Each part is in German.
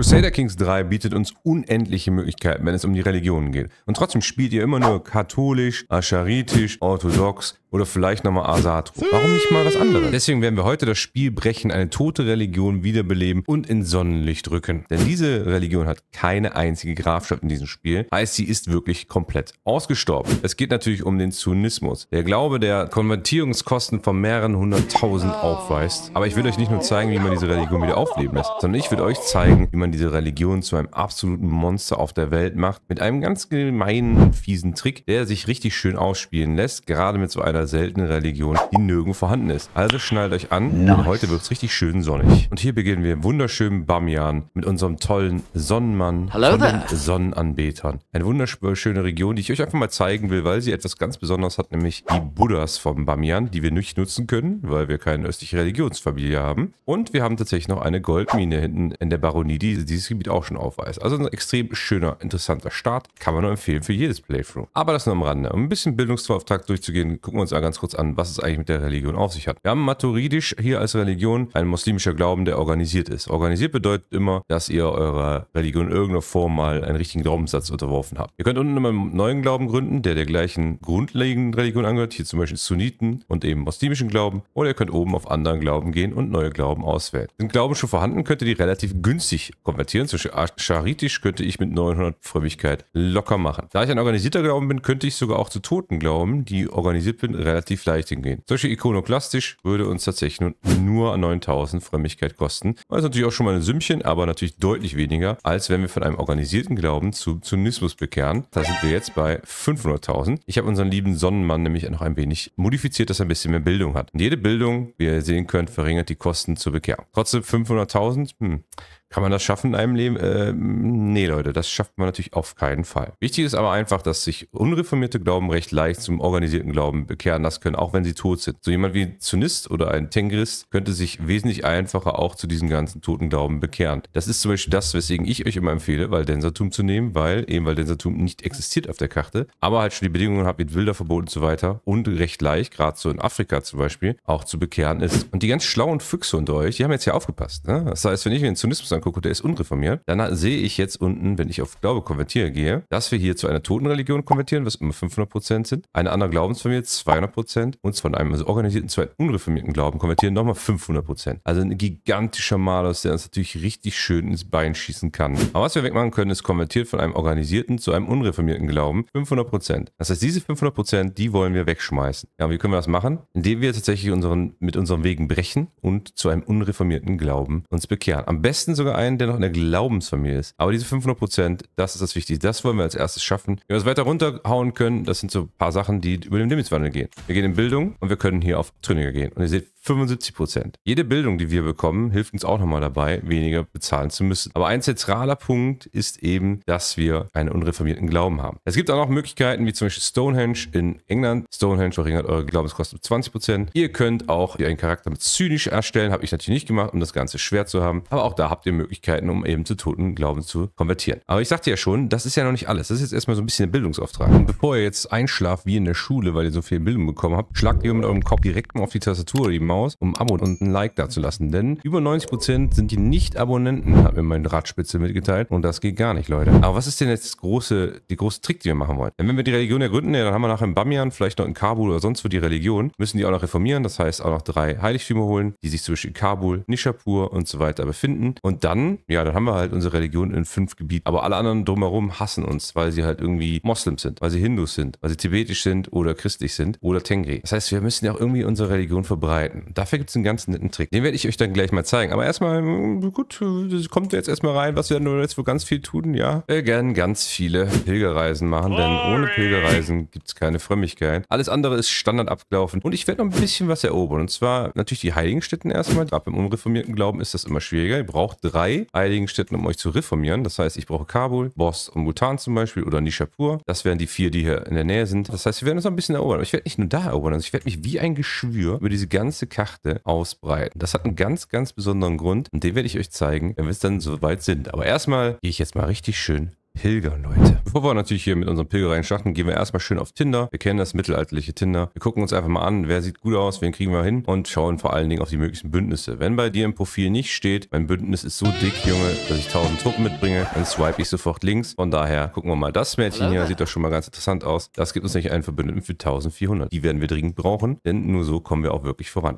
Crusader Kings 3 bietet uns unendliche Möglichkeiten, wenn es um die Religionen geht. Und trotzdem spielt ihr immer nur katholisch, ascharitisch, orthodox, oder vielleicht nochmal Asatru. Warum nicht mal was anderes? Deswegen werden wir heute das Spiel brechen, eine tote Religion wiederbeleben und in Sonnenlicht rücken. Denn diese Religion hat keine einzige Grafschaft in diesem Spiel. Heißt, sie ist wirklich komplett ausgestorben. Es geht natürlich um den Sunnismus. Der Glaube, der Konvertierungskosten von mehreren hunderttausend aufweist. Aber ich will euch nicht nur zeigen, wie man diese Religion wieder aufleben lässt, sondern ich will euch zeigen, wie man diese Religion zu einem absoluten Monster auf der Welt macht. Mit einem ganz gemeinen fiesen Trick, der sich richtig schön ausspielen lässt. Gerade mit so einer oder seltene Religion, die nirgends vorhanden ist. Also schnallt euch an, nice. heute wird es richtig schön sonnig. Und hier beginnen wir im wunderschönen Bamian mit unserem tollen Sonnenmann Hello von Sonnenanbetern. Eine wunderschöne Region, die ich euch einfach mal zeigen will, weil sie etwas ganz Besonderes hat, nämlich die Buddhas vom Bamian, die wir nicht nutzen können, weil wir keine östliche Religionsfamilie haben. Und wir haben tatsächlich noch eine Goldmine hinten in der Baronie, die dieses Gebiet auch schon aufweist. Also ein extrem schöner, interessanter Start. Kann man nur empfehlen für jedes Playthrough. Aber das nur am Rande. Um ein bisschen Bildungsauftrag durchzugehen, gucken wir uns uns ja ganz kurz an, was es eigentlich mit der Religion auf sich hat. Wir haben maturidisch hier als Religion ein muslimischer Glauben, der organisiert ist. Organisiert bedeutet immer, dass ihr eurer Religion in irgendeiner Form mal einen richtigen Glaubenssatz unterworfen habt. Ihr könnt unten immer einen neuen Glauben gründen, der der gleichen grundlegenden Religion angehört, hier zum Beispiel Sunniten und eben muslimischen Glauben, oder ihr könnt oben auf anderen Glauben gehen und neue Glauben auswählen. Sind Glauben schon vorhanden, könnt ihr die relativ günstig konvertieren. Zum Beispiel charitisch könnte ich mit 900 Frömmigkeit locker machen. Da ich ein organisierter Glauben bin, könnte ich sogar auch zu Toten glauben, die organisiert sind, relativ leicht hingehen. Solche ikonoklastisch würde uns tatsächlich nur 9000 Frömmigkeit kosten. Das ist natürlich auch schon mal ein Sümmchen, aber natürlich deutlich weniger, als wenn wir von einem organisierten Glauben zu Zynismus bekehren. Da sind wir jetzt bei 500.000. Ich habe unseren lieben Sonnenmann nämlich noch ein wenig modifiziert, dass er ein bisschen mehr Bildung hat. Und jede Bildung, wie ihr sehen könnt, verringert die Kosten zur Bekehrung. Trotzdem 500.000, hm, kann man das schaffen in einem Leben? Äh, nee, Leute, das schafft man natürlich auf keinen Fall. Wichtig ist aber einfach, dass sich unreformierte Glauben recht leicht zum organisierten Glauben bekehren lassen können, auch wenn sie tot sind. So jemand wie ein Zunist oder ein Tengrist könnte sich wesentlich einfacher auch zu diesen ganzen toten Glauben bekehren. Das ist zum Beispiel das, weswegen ich euch immer empfehle, Waldensertum zu nehmen, weil eben Waldensertum nicht existiert auf der Karte, aber halt schon die Bedingungen habt, mit Wilderverbot und so weiter und recht leicht, gerade so in Afrika zum Beispiel, auch zu bekehren ist. Und die ganz schlauen Füchse unter euch, die haben jetzt hier aufgepasst. Ne? Das heißt, wenn ich mir den Zunismus angucke, der ist unreformiert, dann sehe ich jetzt unten, wenn ich auf Glaube konvertiere gehe, dass wir hier zu einer Totenreligion konvertieren, was immer 500% sind, eine andere Glaubensfamilie 200% und von einem also organisierten zu einem unreformierten Glauben konvertieren nochmal 500%. Also ein gigantischer Malus, der uns natürlich richtig schön ins Bein schießen kann. Aber was wir wegmachen können, ist konvertiert von einem organisierten zu einem unreformierten Glauben 500%. Das heißt, diese 500%, die wollen wir wegschmeißen. Ja, und wie können wir das machen? Indem wir tatsächlich unseren, mit unseren Wegen brechen und zu einem unreformierten Glauben uns bekehren. Am besten sogar Bürger ein, der noch in der Glaubensfamilie ist. Aber diese 500 Prozent, das ist das Wichtigste. Das wollen wir als erstes schaffen. Wenn wir es weiter runterhauen können, das sind so ein paar Sachen, die über den Lebenswandel gehen. Wir gehen in Bildung und wir können hier auf Traininger gehen. Und ihr seht, 75 Prozent. Jede Bildung, die wir bekommen, hilft uns auch nochmal dabei, weniger bezahlen zu müssen. Aber ein zentraler Punkt ist eben, dass wir einen unreformierten Glauben haben. Es gibt auch noch Möglichkeiten, wie zum Beispiel Stonehenge in England. Stonehenge verringert eure Glaubenskosten um 20 Prozent. Ihr könnt auch einen Charakter mit zynisch erstellen. Habe ich natürlich nicht gemacht, um das Ganze schwer zu haben. Aber auch da habt ihr Möglichkeiten, um eben zu toten Glauben zu konvertieren. Aber ich sagte ja schon, das ist ja noch nicht alles. Das ist jetzt erstmal so ein bisschen ein Bildungsauftrag. Und bevor ihr jetzt einschlaft wie in der Schule, weil ihr so viel Bildung bekommen habt, schlagt ihr mit eurem Kopf direkt mal auf die Tastatur oder die Maus, um ein Abo und ein Like dazulassen. Denn über 90% sind die Nicht-Abonnenten, hat mir mein Radspitze mitgeteilt. Und das geht gar nicht, Leute. Aber was ist denn jetzt das große, die große Trick, die wir machen wollen? Denn wenn wir die Religion ergründen, ja, dann haben wir nachher in Bamian, vielleicht noch in Kabul oder sonst wo die Religion, müssen die auch noch reformieren. Das heißt, auch noch drei Heiligtümer holen, die sich zwischen Kabul, Nishapur und so weiter befinden. Und da dann, ja, dann haben wir halt unsere Religion in fünf Gebieten. Aber alle anderen drumherum hassen uns, weil sie halt irgendwie Moslems sind, weil sie Hindus sind, weil sie tibetisch sind oder christlich sind oder Tengri. Das heißt, wir müssen ja auch irgendwie unsere Religion verbreiten. Dafür gibt es einen ganz netten Trick. Den werde ich euch dann gleich mal zeigen. Aber erstmal, mm, gut, das kommt jetzt erstmal rein, was wir dann jetzt wohl ganz viel tun, ja. Wir werden ganz viele Pilgerreisen machen, denn ohne Pilgerreisen gibt es keine Frömmigkeit. Alles andere ist Standard abgelaufen. Und ich werde noch ein bisschen was erobern. Und zwar natürlich die Heiligenstätten erstmal. Ab im unreformierten Glauben ist das immer schwieriger. Ihr braucht drei drei einigen Städten, um euch zu reformieren. Das heißt, ich brauche Kabul, Bos und Bhutan zum Beispiel oder Nishapur. Das wären die vier, die hier in der Nähe sind. Das heißt, wir werden uns noch ein bisschen erobern. Aber ich werde nicht nur da erobern, also ich werde mich wie ein Geschwür über diese ganze Karte ausbreiten. Das hat einen ganz, ganz besonderen Grund und den werde ich euch zeigen, wenn wir es dann soweit sind. Aber erstmal gehe ich jetzt mal richtig schön Pilger, Leute. Bevor wir natürlich hier mit unserem Pilger reinstarten, gehen wir erstmal schön auf Tinder. Wir kennen das mittelalterliche Tinder. Wir gucken uns einfach mal an, wer sieht gut aus, wen kriegen wir hin und schauen vor allen Dingen auf die möglichen Bündnisse. Wenn bei dir im Profil nicht steht, mein Bündnis ist so dick, Junge, dass ich 1000 Truppen mitbringe, dann swipe ich sofort links. Von daher gucken wir mal das Mädchen hier. Sieht doch schon mal ganz interessant aus. Das gibt uns nämlich einen Verbündeten für 1400. Die werden wir dringend brauchen, denn nur so kommen wir auch wirklich voran.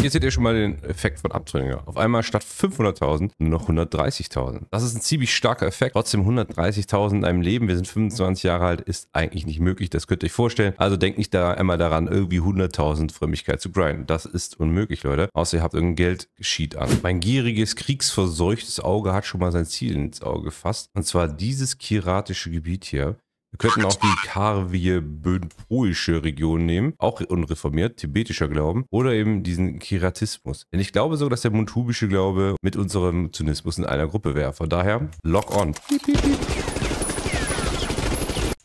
Hier seht ihr schon mal den Effekt von Abtrünniger. Auf einmal statt 500.000 nur noch 130.000. Das ist ein ziemlich starker Effekt. Trotzdem 130 20.000 in einem Leben, wir sind 25 Jahre alt, ist eigentlich nicht möglich. Das könnt ihr euch vorstellen. Also denkt nicht da einmal daran, irgendwie 100.000 Frömmigkeit zu grinden. Das ist unmöglich, Leute. Außer ihr habt irgendein Geld-Sheet an. Mein gieriges, kriegsverseuchtes Auge hat schon mal sein Ziel ins Auge gefasst. Und zwar dieses kiratische Gebiet hier. Wir könnten auch die karvie-bönproische Region nehmen, auch unreformiert, tibetischer Glauben, oder eben diesen Kiratismus. Denn ich glaube so, dass der montubische Glaube mit unserem Zynismus in einer Gruppe wäre. Von daher, lock on. Piep, piep, piep.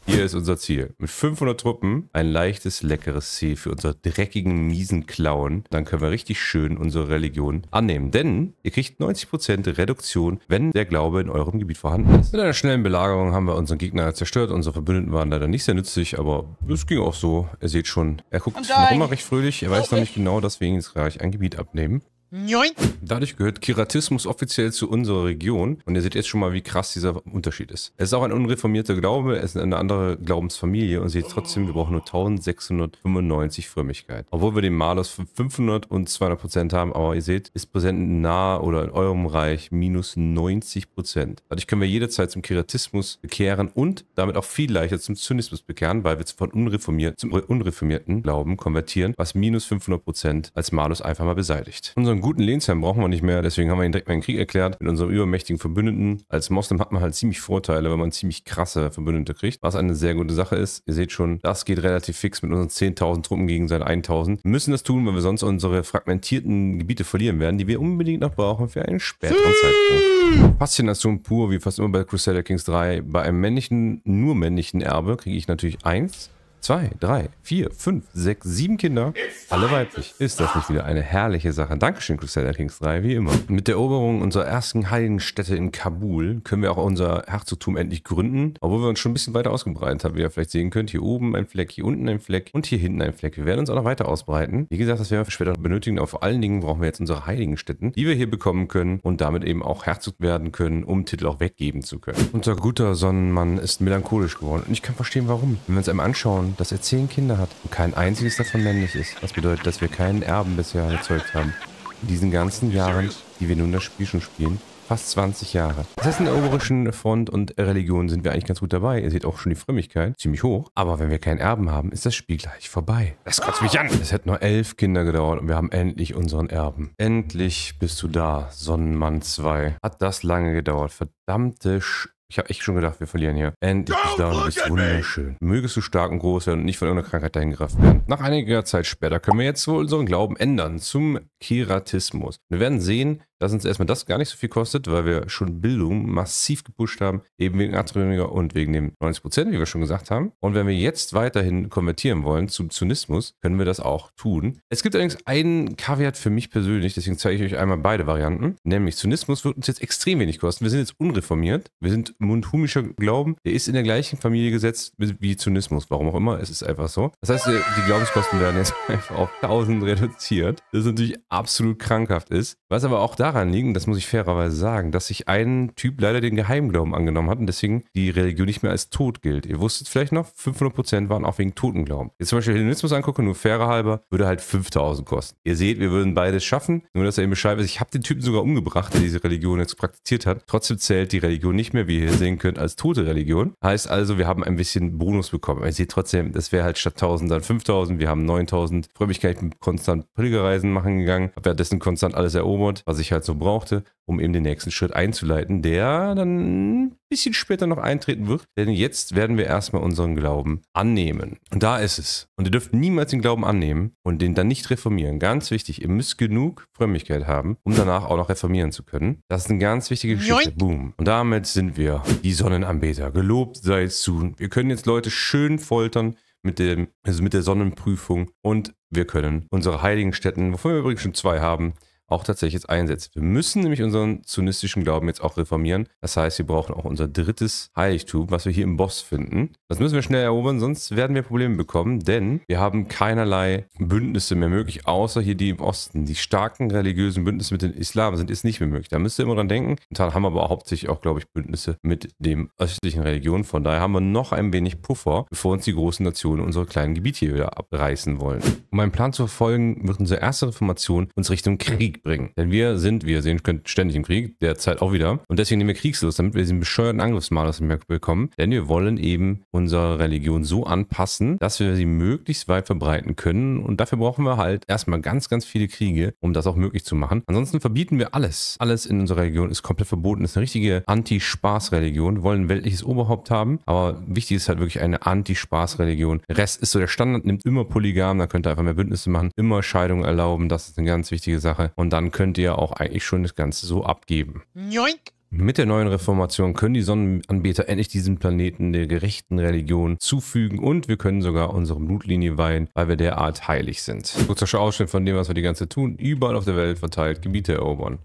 Hier ist unser Ziel. Mit 500 Truppen ein leichtes, leckeres Ziel für unsere dreckigen, miesen Klauen. Dann können wir richtig schön unsere Religion annehmen. Denn ihr kriegt 90% Reduktion, wenn der Glaube in eurem Gebiet vorhanden ist. Mit einer schnellen Belagerung haben wir unseren Gegner zerstört. Unsere Verbündeten waren leider nicht sehr nützlich, aber es ging auch so. Ihr seht schon, er guckt noch immer recht fröhlich. Er weiß noch nicht genau, dass wir ihn jetzt gleich ein Gebiet abnehmen. Njoin. Dadurch gehört Kiratismus offiziell zu unserer Region. Und ihr seht jetzt schon mal, wie krass dieser Unterschied ist. Es ist auch ein unreformierter Glaube, es ist eine andere Glaubensfamilie. Und seht trotzdem, wir brauchen nur 1695 Frömmigkeit. Obwohl wir den Malus von 500 und 200 Prozent haben. Aber ihr seht, ist präsent nahe oder in eurem Reich minus 90 Prozent. Dadurch können wir jederzeit zum Kiratismus bekehren und damit auch viel leichter zum Zynismus bekehren, weil wir von unreformiert zum unreformierten Glauben konvertieren, was minus 500 Prozent als Malus einfach mal beseitigt. Unseren einen guten Lehnsherrn brauchen wir nicht mehr, deswegen haben wir ihn direkt mal in den Krieg erklärt. Mit unserem übermächtigen Verbündeten. Als Moslem hat man halt ziemlich Vorteile, wenn man ziemlich krasse Verbündete kriegt, was eine sehr gute Sache ist. Ihr seht schon, das geht relativ fix mit unseren 10.000 Truppen gegen seine 1.000. Wir müssen das tun, weil wir sonst unsere fragmentierten Gebiete verlieren werden, die wir unbedingt noch brauchen für einen späteren Zeitpunkt. Faszination pur, wie fast immer bei Crusader Kings 3. Bei einem männlichen, nur männlichen Erbe kriege ich natürlich 1 zwei, drei, vier, fünf, sechs, sieben Kinder, alle weiblich. Ist das nicht wieder eine herrliche Sache? Dankeschön, Crusader Kings 3, wie immer. Mit der Eroberung unserer ersten Heiligenstätte in Kabul können wir auch unser Herzogtum endlich gründen, obwohl wir uns schon ein bisschen weiter ausgebreitet haben, wie ihr vielleicht sehen könnt. Hier oben ein Fleck, hier unten ein Fleck und hier hinten ein Fleck. Wir werden uns auch noch weiter ausbreiten. Wie gesagt, das werden wir später benötigen, aber vor allen Dingen brauchen wir jetzt unsere Heiligenstätten, die wir hier bekommen können und damit eben auch Herzog werden können, um Titel auch weggeben zu können. Unser guter Sonnenmann ist melancholisch geworden und ich kann verstehen, warum. Wenn wir uns einmal anschauen, dass er zehn Kinder hat und kein einziges davon männlich ist. Das bedeutet, dass wir keinen Erben bisher erzeugt haben. In diesen ganzen Jahren, die wir nun das Spiel schon spielen, fast 20 Jahre. Das heißt, in der oberischen Front und Religion sind wir eigentlich ganz gut dabei. Ihr seht auch schon die Frömmigkeit, ziemlich hoch. Aber wenn wir keinen Erben haben, ist das Spiel gleich vorbei. Das kotzt mich an. Es hätte nur elf Kinder gedauert und wir haben endlich unseren Erben. Endlich bist du da, Sonnenmann 2. Hat das lange gedauert. Verdammte Sch ich habe echt schon gedacht, wir verlieren hier. Endlich bist da und bist wunderschön. Mögest du stark und groß werden und nicht von irgendeiner Krankheit dahingerafft werden. Nach einiger Zeit später können wir jetzt wohl unseren Glauben ändern zum Keratismus. Wir werden sehen, dass uns erstmal das gar nicht so viel kostet, weil wir schon Bildung massiv gepusht haben, eben wegen Atremiger und wegen dem 90 wie wir schon gesagt haben. Und wenn wir jetzt weiterhin konvertieren wollen zum Zynismus, können wir das auch tun. Es gibt allerdings einen Kaviat für mich persönlich, deswegen zeige ich euch einmal beide Varianten. Nämlich Zynismus wird uns jetzt extrem wenig kosten. Wir sind jetzt unreformiert. Wir sind mundhumischer Glauben. Der ist in der gleichen Familie gesetzt wie Zynismus. Warum auch immer. Es ist einfach so. Das heißt, die Glaubenskosten werden jetzt einfach auf 1000 reduziert. Das natürlich absolut krankhaft ist. Was aber auch da daran liegen, das muss ich fairerweise sagen, dass sich ein Typ leider den Geheimglauben angenommen hat und deswegen die Religion nicht mehr als tot gilt. Ihr wusstet vielleicht noch, 500% waren auch wegen Totenglauben. Jetzt zum Beispiel Hellenismus angucken, nur fairer halber, würde halt 5000 kosten. Ihr seht, wir würden beides schaffen, nur dass er eben Bescheid weiß. Ich habe den Typen sogar umgebracht, der diese Religion jetzt praktiziert hat. Trotzdem zählt die Religion nicht mehr, wie ihr hier sehen könnt, als tote Religion. Heißt also, wir haben ein bisschen Bonus bekommen. Aber ihr seht trotzdem, das wäre halt statt 1000 dann 5000, wir haben 9000. Ich freue mich gar Frömmigkeit mit konstant Pilgerreisen machen gegangen, habe währenddessen konstant alles erobert, was ich halt Zeit so brauchte, um eben den nächsten Schritt einzuleiten, der dann ein bisschen später noch eintreten wird. Denn jetzt werden wir erstmal unseren Glauben annehmen. Und da ist es. Und ihr dürft niemals den Glauben annehmen und den dann nicht reformieren. Ganz wichtig, ihr müsst genug Frömmigkeit haben, um danach auch noch reformieren zu können. Das ist eine ganz wichtige Geschichte. Boom. Und damit sind wir die Sonnenanbeter. Gelobt sei es zu. Wir können jetzt Leute schön foltern mit, dem, also mit der Sonnenprüfung und wir können unsere heiligen Stätten, wovon wir übrigens schon zwei haben, auch tatsächlich jetzt einsetzt. Wir müssen nämlich unseren zionistischen Glauben jetzt auch reformieren. Das heißt, wir brauchen auch unser drittes Heiligtum, was wir hier im Boss finden. Das müssen wir schnell erobern, sonst werden wir Probleme bekommen, denn wir haben keinerlei Bündnisse mehr möglich, außer hier die im Osten. Die starken religiösen Bündnisse mit dem Islam sind jetzt nicht mehr möglich. Da müsst ihr immer dran denken. Und dann haben wir aber hauptsächlich auch, glaube ich, Bündnisse mit dem östlichen Religion. Von daher haben wir noch ein wenig Puffer, bevor uns die großen Nationen unsere kleinen Gebiete hier wieder abreißen wollen. Um einen Plan zu verfolgen, wird unsere erste Reformation uns Richtung Krieg bringen. Denn wir sind, wie ihr sehen könnt, ständig im Krieg, derzeit auch wieder. Und deswegen nehmen wir Kriegslust, damit wir diesen bescheuerten Angriffsmalus aus dem bekommen. Denn wir wollen eben unsere Religion so anpassen, dass wir sie möglichst weit verbreiten können. Und dafür brauchen wir halt erstmal ganz, ganz viele Kriege, um das auch möglich zu machen. Ansonsten verbieten wir alles. Alles in unserer Religion ist komplett verboten. Das Ist eine richtige Anti-Spaß-Religion. Wollen ein weltliches Oberhaupt haben. Aber wichtig ist halt wirklich eine Anti-Spaß-Religion. Rest ist so der Standard. Nimmt immer Polygam. Da könnt ihr einfach mehr Bündnisse machen. Immer Scheidungen erlauben. Das ist eine ganz wichtige Sache. Und dann könnt ihr auch eigentlich schon das Ganze so abgeben. Joink! Mit der neuen Reformation können die Sonnenanbeter endlich diesem Planeten der gerechten Religion zufügen und wir können sogar unsere Blutlinie weihen, weil wir derart heilig sind. Kurzer Ausschnitt von dem, was wir die ganze tun, überall auf der Welt verteilt Gebiete erobern.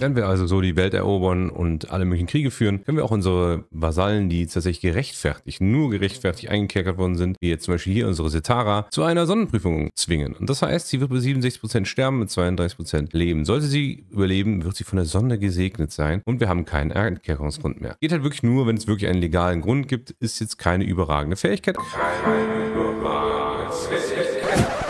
Wenn wir also so die Welt erobern und alle möglichen Kriege führen, können wir auch unsere Vasallen, die tatsächlich gerechtfertigt, nur gerechtfertigt eingekerkert worden sind, wie jetzt zum Beispiel hier unsere Setara, zu einer Sonnenprüfung zwingen. Und das heißt, sie wird bei 67% sterben, mit 32% leben. Sollte sie überleben, wird sie von der Sonne gesegnet sein und wir haben haben keinen Erklärungsgrund mehr. Geht halt wirklich nur, wenn es wirklich einen legalen Grund gibt, ist jetzt keine überragende Fähigkeit.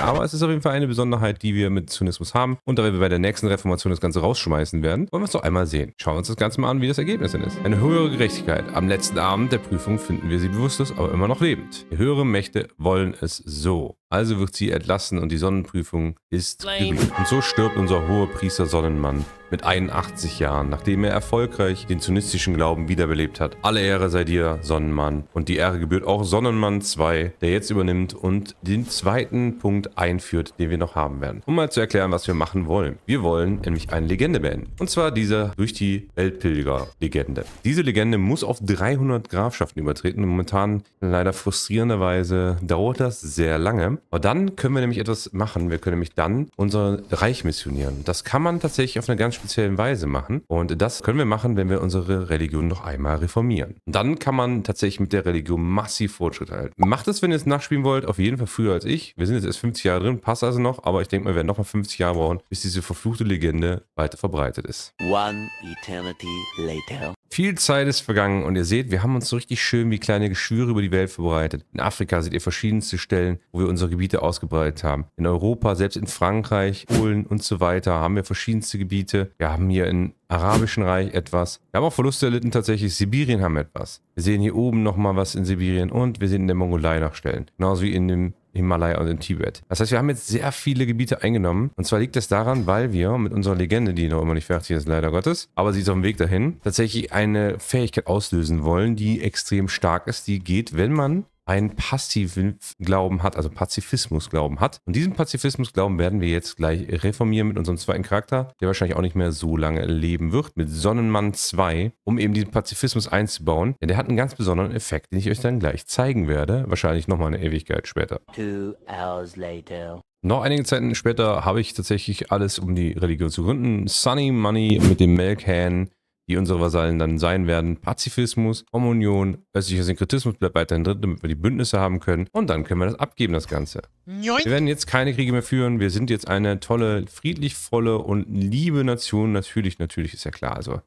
Aber es ist auf jeden Fall eine Besonderheit, die wir mit Zynismus haben. Und da wir bei der nächsten Reformation das Ganze rausschmeißen werden, wollen wir es doch einmal sehen. Schauen wir uns das Ganze mal an, wie das Ergebnis denn ist. Eine höhere Gerechtigkeit. Am letzten Abend der Prüfung finden wir sie bewusstlos, aber immer noch lebend. Höhere Mächte wollen es so. Also wird sie entlassen und die Sonnenprüfung ist Blame. Und so stirbt unser hoher Priester Sonnenmann mit 81 Jahren, nachdem er erfolgreich den zunistischen Glauben wiederbelebt hat. Alle Ehre sei dir, Sonnenmann. Und die Ehre gebührt auch Sonnenmann 2, der jetzt übernimmt und den zweiten Punkt einführt, den wir noch haben werden. Um mal zu erklären, was wir machen wollen. Wir wollen nämlich eine Legende beenden. Und zwar diese durch die Weltpilger-Legende. Diese Legende muss auf 300 Grafschaften übertreten. Momentan leider frustrierenderweise dauert das sehr lange. Aber dann können wir nämlich etwas machen. Wir können nämlich dann unser Reich missionieren. Das kann man tatsächlich auf eine ganz spezielle Weise machen. Und das können wir machen, wenn wir unsere Religion noch einmal reformieren. Und dann kann man tatsächlich mit der Religion massiv Fortschritt halten. Macht es, wenn ihr es nachspielen wollt, auf jeden Fall früher als ich. Wir sind jetzt erst 50 Jahre drin, passt also noch. Aber ich denke mal, wir werden nochmal 50 Jahre brauchen, bis diese verfluchte Legende weiter verbreitet ist. One eternity later. Viel Zeit ist vergangen und ihr seht, wir haben uns so richtig schön wie kleine Geschwüre über die Welt verbreitet. In Afrika seht ihr verschiedenste Stellen, wo wir unsere Gebiete ausgebreitet haben. In Europa, selbst in Frankreich, Polen und so weiter haben wir verschiedenste Gebiete. Wir haben hier in Arabischen Reich etwas. Wir haben auch Verluste erlitten tatsächlich. Sibirien haben etwas. Wir sehen hier oben nochmal was in Sibirien und wir sehen in der Mongolei noch Stellen. Genauso wie in dem Himalaya und in Tibet. Das heißt, wir haben jetzt sehr viele Gebiete eingenommen. Und zwar liegt das daran, weil wir mit unserer Legende, die noch immer nicht fertig ist, leider Gottes, aber sie ist auf dem Weg dahin, tatsächlich eine Fähigkeit auslösen wollen, die extrem stark ist. Die geht, wenn man einen passiven Glauben hat, also Pazifismus-Glauben hat. Und diesen Pazifismus-Glauben werden wir jetzt gleich reformieren mit unserem zweiten Charakter, der wahrscheinlich auch nicht mehr so lange leben wird, mit Sonnenmann 2, um eben diesen Pazifismus einzubauen. Denn der hat einen ganz besonderen Effekt, den ich euch dann gleich zeigen werde. Wahrscheinlich nochmal eine Ewigkeit später. Two hours later. Noch einige Zeiten später habe ich tatsächlich alles, um die Religion zu gründen. Sunny Money mit dem Melkhan die unsere Vasallen dann sein werden. Pazifismus, Kommunion, östlicher Synkretismus bleibt weiterhin drin, damit wir die Bündnisse haben können. Und dann können wir das abgeben, das Ganze. Wir werden jetzt keine Kriege mehr führen. Wir sind jetzt eine tolle, friedlich volle und liebe Nation. Natürlich, natürlich ist ja klar. Also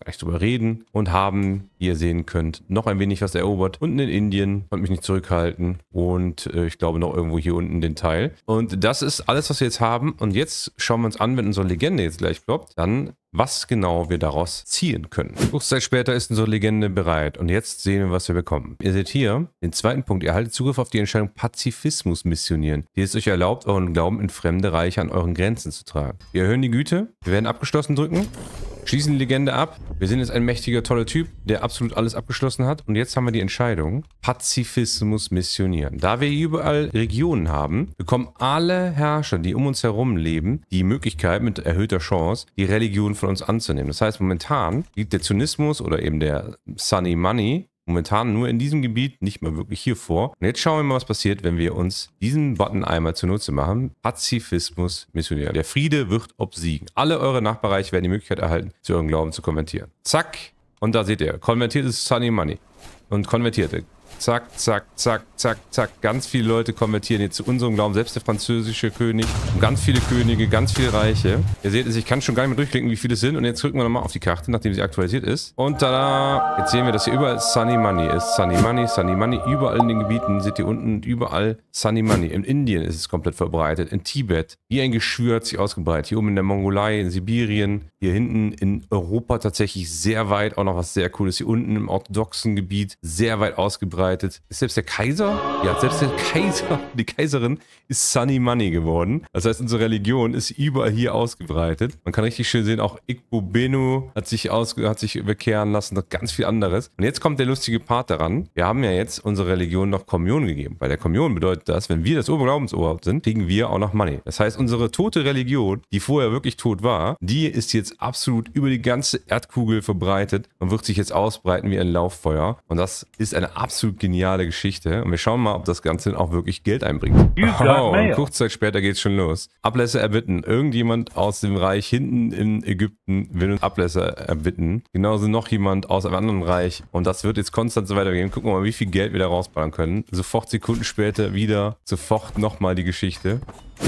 gleich nicht drüber reden. Und haben, wie ihr sehen könnt, noch ein wenig was erobert. Unten in Indien, konnte mich nicht zurückhalten. Und äh, ich glaube noch irgendwo hier unten den Teil. Und das ist alles, was wir jetzt haben. Und jetzt schauen wir uns an, wenn unsere Legende jetzt gleich ploppt, dann was genau wir daraus ziehen können. Kurze Zeit später ist unsere Legende bereit und jetzt sehen wir, was wir bekommen. Ihr seht hier den zweiten Punkt. Ihr erhaltet Zugriff auf die Entscheidung Pazifismus missionieren, die es euch erlaubt, euren Glauben in fremde Reiche an euren Grenzen zu tragen. Wir erhöhen die Güte, wir werden abgeschlossen drücken Schließen die Legende ab. Wir sind jetzt ein mächtiger, toller Typ, der absolut alles abgeschlossen hat. Und jetzt haben wir die Entscheidung. Pazifismus missionieren. Da wir überall Regionen haben, bekommen alle Herrscher, die um uns herum leben, die Möglichkeit mit erhöhter Chance, die Religion von uns anzunehmen. Das heißt, momentan liegt der Zynismus oder eben der Sunny Money momentan nur in diesem Gebiet, nicht mal wirklich hier vor. Und jetzt schauen wir mal, was passiert, wenn wir uns diesen Button einmal zunutze machen. Pazifismus Missionär. Der Friede wird obsiegen. Alle eure Nachbarreiche werden die Möglichkeit erhalten, zu eurem Glauben zu konvertieren. Zack. Und da seht ihr, konvertiert ist Sunny Money. Und konvertierte zack, zack, zack, zack, zack. Ganz viele Leute konvertieren jetzt zu unserem Glauben. Selbst der französische König. Ganz viele Könige, ganz viele Reiche. Ihr seht es, ich kann schon gar nicht mehr durchklicken, wie viele es sind. Und jetzt drücken wir nochmal auf die Karte, nachdem sie aktualisiert ist. Und tada! Jetzt sehen wir, dass hier überall Sunny Money ist. Sunny Money, Sunny Money. Überall in den Gebieten seht ihr unten überall Sunny Money. In Indien ist es komplett verbreitet. In Tibet. Wie ein Geschwür hat sich ausgebreitet. Hier oben in der Mongolei, in Sibirien hier hinten in Europa tatsächlich sehr weit, auch noch was sehr Cooles. Hier unten im orthodoxen Gebiet sehr weit ausgebreitet. Ist selbst der Kaiser, ja, selbst der Kaiser, die Kaiserin ist Sunny Money geworden. Das heißt, unsere Religion ist überall hier ausgebreitet. Man kann richtig schön sehen, auch Igbo Benu hat sich, aus, hat sich bekehren lassen, noch ganz viel anderes. Und jetzt kommt der lustige Part daran. Wir haben ja jetzt unsere Religion noch Kommunion gegeben. Bei der Kommunion bedeutet das, wenn wir das Oberglaubensoberhaupt sind, kriegen wir auch noch Money. Das heißt, unsere tote Religion, die vorher wirklich tot war, die ist jetzt jetzt absolut über die ganze Erdkugel verbreitet und wird sich jetzt ausbreiten wie ein Lauffeuer. Und das ist eine absolut geniale Geschichte. Und wir schauen mal, ob das Ganze auch wirklich Geld einbringt. Oh, und kurz Zeit später es schon los. Ablässe erbitten. Irgendjemand aus dem Reich hinten in Ägypten will uns Ablässe erbitten. Genauso noch jemand aus einem anderen Reich. Und das wird jetzt konstant so weitergehen. Gucken wir mal, wie viel Geld wir da rausballern können. Sofort Sekunden später wieder. Sofort nochmal die Geschichte.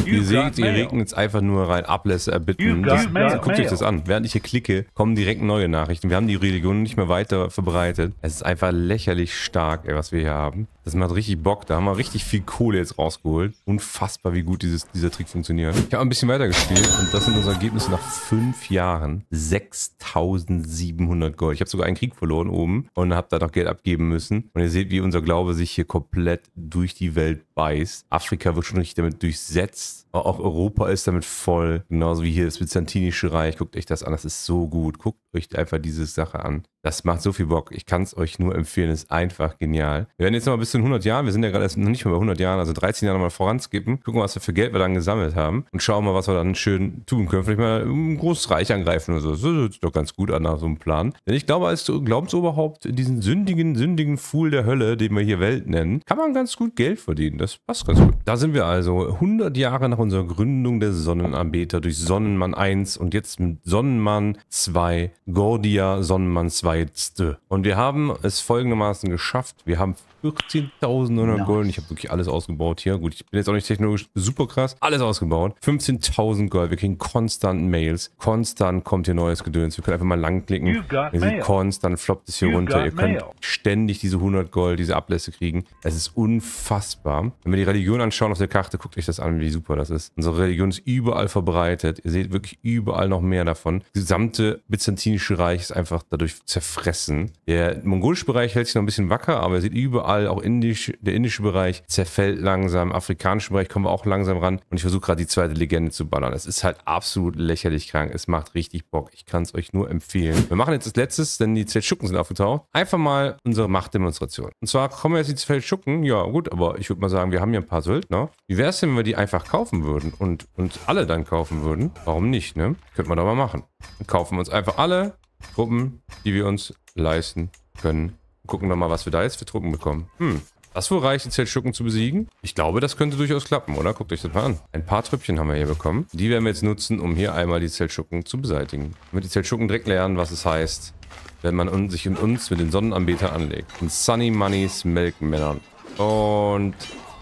Ihr seht, ihr regnet jetzt einfach nur rein Ablässe erbitten. Äh, das, das, guckt euch das an. Während ich hier klicke, kommen direkt neue Nachrichten. Wir haben die Religion nicht mehr weiter verbreitet. Es ist einfach lächerlich stark, ey, was wir hier haben. Das macht richtig Bock. Da haben wir richtig viel Kohle jetzt rausgeholt. Unfassbar, wie gut dieses, dieser Trick funktioniert. Ich habe ein bisschen weitergespielt und das sind unsere Ergebnisse nach fünf Jahren. 6.700 Gold. Ich habe sogar einen Krieg verloren oben und habe da noch Geld abgeben müssen. Und ihr seht, wie unser Glaube sich hier komplett durch die Welt beißt. Afrika wird schon richtig damit durchsetzt jetzt. Auch Europa ist damit voll. Genauso wie hier das Byzantinische Reich. Guckt euch das an. Das ist so gut. Guckt euch einfach diese Sache an. Das macht so viel Bock. Ich kann es euch nur empfehlen. Ist einfach genial. Wir werden jetzt noch mal bis zu 100 Jahren, wir sind ja gerade erst noch nicht mal bei 100 Jahren, also 13 Jahre nochmal voranskippen, gucken, was wir für Geld wir dann gesammelt haben und schauen mal, was wir dann schön tun können. Vielleicht mal ein großes Reich angreifen oder so. Das hört sich doch ganz gut an nach so einem Plan. Denn ich glaube, als Glaubensoberhaupt, in diesen sündigen, sündigen Fuhl der Hölle, den wir hier Welt nennen, kann man ganz gut Geld verdienen. Das passt ganz gut. Da sind wir also 100 Jahre nach unserer Gründung der Sonnenanbeter durch Sonnenmann 1 und jetzt mit Sonnenmann 2, Gordia Sonnenmann 2. Schweizte. Und wir haben es folgendermaßen geschafft. Wir haben 14.900 nice. Gold. Ich habe wirklich alles ausgebaut hier. Gut, ich bin jetzt auch nicht technologisch super krass. Alles ausgebaut. 15.000 Gold. Wir kriegen konstant Mails. Konstant kommt hier neues Gedöns. Wir können einfach mal langklicken. Ihr seht, konstant floppt es hier you runter. Ihr könnt mail. ständig diese 100 Gold, diese Ablässe kriegen. Es ist unfassbar. Wenn wir die Religion anschauen auf der Karte, guckt euch das an, wie super das ist. Unsere Religion ist überall verbreitet. Ihr seht wirklich überall noch mehr davon. Das gesamte byzantinische Reich ist einfach dadurch zerstört zerfressen. Der mongolische Bereich hält sich noch ein bisschen wacker, aber er sieht überall, auch indisch, der indische Bereich zerfällt langsam, afrikanische Bereich kommen wir auch langsam ran und ich versuche gerade die zweite Legende zu ballern. Es ist halt absolut lächerlich krank, es macht richtig Bock, ich kann es euch nur empfehlen. Wir machen jetzt das Letzte, denn die Zeltschucken sind aufgetaucht. Einfach mal unsere Machtdemonstration. Und zwar kommen jetzt die Zeltschucken, ja gut, aber ich würde mal sagen, wir haben ja ein paar Söldner. Wie wäre es denn, wenn wir die einfach kaufen würden und uns alle dann kaufen würden? Warum nicht, ne? Könnte man doch mal machen. Dann kaufen wir uns einfach alle Truppen, die wir uns leisten können. Gucken wir mal, was wir da jetzt für Truppen bekommen. Hm. Das wohl reicht, die Zeltschucken zu besiegen? Ich glaube, das könnte durchaus klappen, oder? Guckt euch das mal an. Ein paar Trüppchen haben wir hier bekommen. Die werden wir jetzt nutzen, um hier einmal die Zeltschucken zu beseitigen. Damit die Zeltschucken direkt lernen, was es heißt, wenn man sich in uns mit den Sonnenanbeter anlegt. Und Sunny Moneys Melkmännern. Und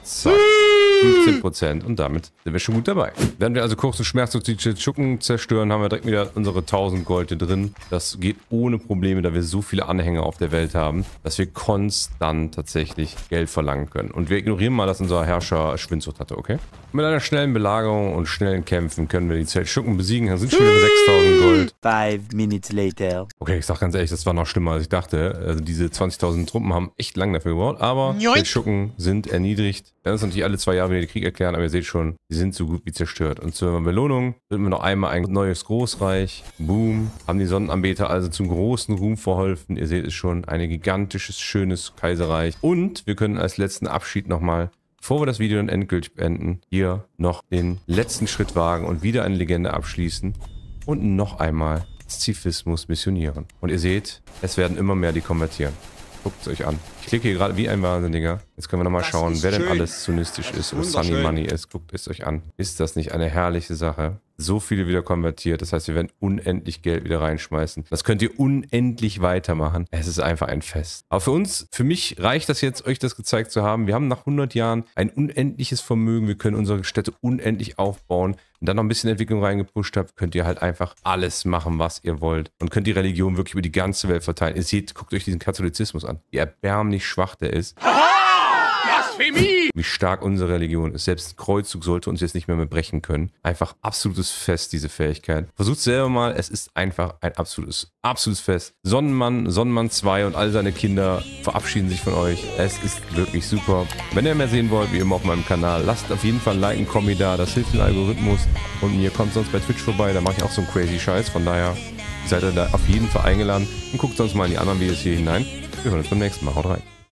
zack. 15% und damit sind wir schon gut dabei. Wenn wir also kurz und schmerzlos die Schucken zerstören, haben wir direkt wieder unsere 1000 Gold hier drin. Das geht ohne Probleme, da wir so viele Anhänger auf der Welt haben, dass wir konstant tatsächlich Geld verlangen können. Und wir ignorieren mal, dass unser Herrscher Schwindsucht hatte, okay? Mit einer schnellen Belagerung und schnellen Kämpfen können wir die Zeltschucken besiegen. Da sind schon wieder 6000 Gold. Five minutes later. Okay, ich sag ganz ehrlich, das war noch schlimmer, als ich dachte. Also diese 20.000 Truppen haben echt lang dafür gebraucht, aber Zeltschucken sind erniedrigt. Dann ist natürlich alle zwei Jahre klar wieder den Krieg erklären, aber ihr seht schon, die sind so gut wie zerstört. Und zur Belohnung sind wir noch einmal ein neues Großreich. Boom. Haben die Sonnenanbeter also zum großen Ruhm verholfen. Ihr seht es schon, ein gigantisches, schönes Kaiserreich. Und wir können als letzten Abschied nochmal bevor wir das Video dann endgültig beenden, hier noch den letzten Schritt wagen und wieder eine Legende abschließen und noch einmal Zifismus missionieren. Und ihr seht, es werden immer mehr, die konvertieren. Guckt es euch an. Ich klicke hier gerade wie ein Wahnsinniger. Jetzt können wir nochmal schauen, wer schön. denn alles zynistisch das ist und Sunny Money ist. Guckt es euch an. Ist das nicht eine herrliche Sache? So viele wieder konvertiert. Das heißt, wir werden unendlich Geld wieder reinschmeißen. Das könnt ihr unendlich weitermachen. Es ist einfach ein Fest. Aber für uns, für mich reicht das jetzt, euch das gezeigt zu haben. Wir haben nach 100 Jahren ein unendliches Vermögen. Wir können unsere Städte unendlich aufbauen und dann noch ein bisschen Entwicklung reingepusht habt, könnt ihr halt einfach alles machen, was ihr wollt. Und könnt die Religion wirklich über die ganze Welt verteilen. Ihr seht, guckt euch diesen Katholizismus an, wie erbärmlich schwach der ist. Aha! Blasphemie! Wie stark unsere Religion ist. Selbst Kreuzzug sollte uns jetzt nicht mehr, mehr brechen können. Einfach absolutes Fest, diese Fähigkeit. Versucht selber mal, es ist einfach ein absolutes, absolutes Fest. Sonnenmann, Sonnenmann 2 und all seine Kinder verabschieden sich von euch. Es ist wirklich super. Wenn ihr mehr sehen wollt, wie immer auf meinem Kanal, lasst auf jeden Fall ein Like, ein Kombi da. Das hilft dem Algorithmus. Und mir kommt sonst bei Twitch vorbei, da mache ich auch so einen crazy Scheiß. Von daher seid ihr da auf jeden Fall eingeladen und guckt sonst mal in die anderen Videos hier hinein. Wir hören uns beim nächsten Mal. Haut rein.